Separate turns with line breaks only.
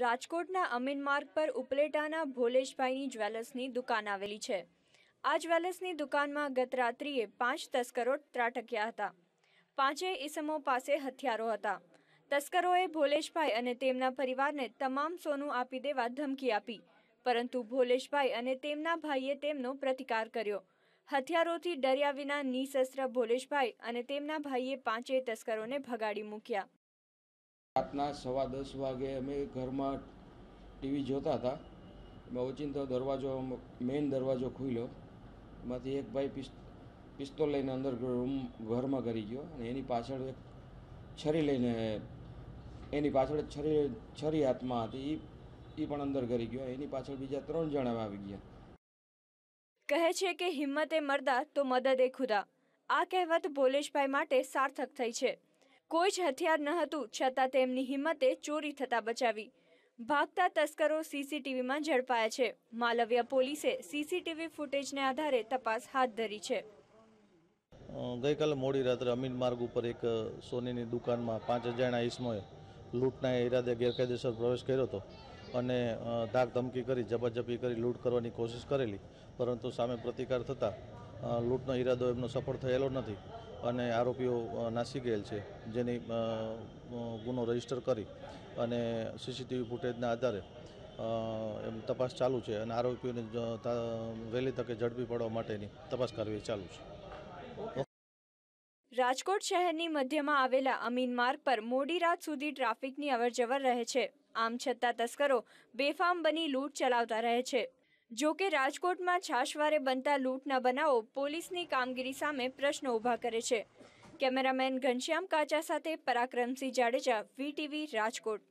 રાજકોટના અમીન માર્ગ પર ઉપલેટાના ભોલેશભાઈની જ્વેલર્સની દુકાન આવેલી છે આ જ્વેલર્સની દુકાનમાં ગત રાત્રિએ પાંચ તસ્કરો ત્રાટક્યા હતા પાંચેય ઇસમો પાસે હથિયારો હતા તસ્કરોએ ભોલેશભાઈ અને તેમના પરિવારને તમામ સોનું આપી દેવા ધમકી આપી પરંતુ ભોલેશભાઈ અને તેમના ભાઈએ તેમનો પ્રતિકાર કર્યો હથિયારોથી ડર્યા વિના નિશસ્ત્ર ભોલેશભાઈ અને તેમના ભાઈએ પાંચેય તસ્કરોને ભગાડી મૂક્યા
રાતના સવા દસ વાગે અમે ઘરમાં ટીવી જોતા હતા એમાં ઓચિંતો દરવાજો મેઇન દરવાજો ખુલ્યો એમાંથી એક ભાઈ પિસ્તોલ લઈને અંદર રૂમ ઘરમાં કરી ગયો અને એની પાછળ એક છરી લઈને એની પાછળ છરી છરી હાથમાં હતી એ પણ અંદર કરી ગયો એની પાછળ બીજા ત્રણ જણા
આવી ગયા કહે છે કે હિંમતે મરદા તો મદદે ખુદા આ કહેવત ભોલેશભાઈ માટે સાર્થક થઈ છે કોઈ જ હથિયાર ન હતું છતાં તેમની હિંમતે ચોરી થતા બચાવી ભાગતા તસ્કરો સીસીટીવીમાં ઝડપાયા છે માલવ્યા પોલીસે સીસીટીવી ફૂટેજને આધારે તપાસ હાથ ધરી છે
ગઈકાલે મોડી રાત્રે અમીન માર્ગ ઉપર એક સોનીની દુકાનમાં પાંચ અજાણ્યા ઈસમોએ લૂંટના ઈરાદે ગેરકાયદેસર પ્રવેશ કર્યો હતો અને ધાક ધમકી કરી જબાજપી કરી લૂંટ કરવાની કોશિશ કરેલી પરંતુ સામે પ્રતિકાર થતાં લૂંટનો ઈરાદો એમનો સફળ થયેલો નથી અને આરોપીઓ નાસી ગયેલ છે જેની ગુનો રજીસ્ટર કરી અને સીસીટીવી ફૂટેજના આધારે એમ તપાસ ચાલુ છે અને આરોપીઓને વહેલી તકે ઝડપી પડવા માટેની તપાસ કરવી ચાલુ છે
રાજકોટ શહેરની મધ્યમાં આવેલા અમીન માર્ગ પર મોડી રાત સુધી ટ્રાફિકની અવરજવર રહે છે આમ છતાં તસ્કરો બેફામ બની લૂંટ ચલાવતા રહે છે જો કે રાજકોટમાં છાશવારે બનતા લૂંટના બનાવો પોલીસની કામગીરી સામે પ્રશ્નો ઊભા કરે છે કેમેરામેન ઘનશ્યામ કાચા સાથે પરાક્રમસિંહ જાડેજા વીટીવી રાજકોટ